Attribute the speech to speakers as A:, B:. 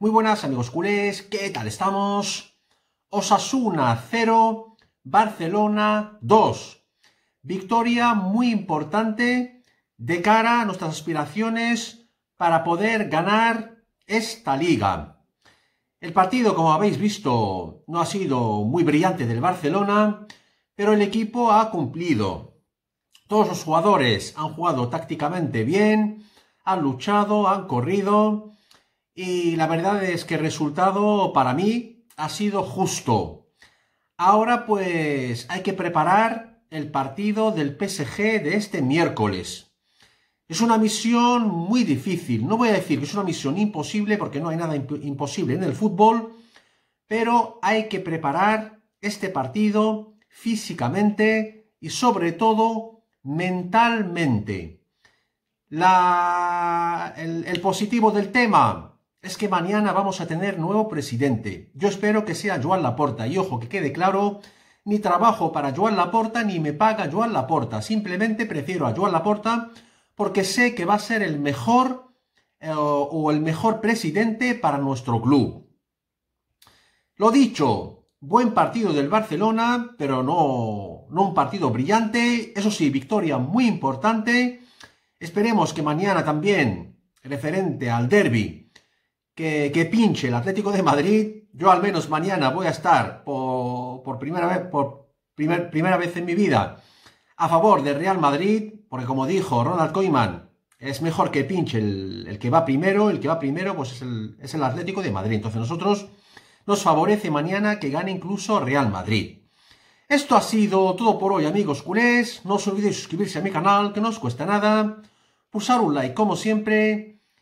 A: Muy buenas amigos culés, ¿qué tal estamos? Osasuna 0, Barcelona 2. Victoria muy importante de cara a nuestras aspiraciones para poder ganar esta liga. El partido, como habéis visto, no ha sido muy brillante del Barcelona, pero el equipo ha cumplido. Todos los jugadores han jugado tácticamente bien, han luchado, han corrido y la verdad es que el resultado para mí ha sido justo. Ahora pues hay que preparar el partido del PSG de este miércoles. Es una misión muy difícil. No voy a decir que es una misión imposible porque no hay nada imposible en el fútbol, pero hay que preparar este partido físicamente y sobre todo mentalmente. La... el positivo del tema, es que mañana vamos a tener nuevo presidente. Yo espero que sea Joan Laporta. Y ojo, que quede claro, ni trabajo para Joan Laporta ni me paga Joan Laporta. Simplemente prefiero a Joan Laporta porque sé que va a ser el mejor eh, o el mejor presidente para nuestro club. Lo dicho, buen partido del Barcelona, pero no, no un partido brillante. Eso sí, victoria muy importante. Esperemos que mañana también, referente al derby, que, pinche el Atlético de Madrid, yo al menos mañana voy a estar por, por primera, vez, por primera vez en mi vida a favor del Real Madrid, porque como dijo Ronald Koeman, es mejor que pinche el, que va primero, el que va primero pues es el, Atlético de Madrid. Entonces nosotros nos favorece mañana que gane incluso Real Madrid. Esto ha sido todo por hoy amigos culés, no os olvidéis suscribirse a mi canal que no os cuesta nada, pulsar un like como siempre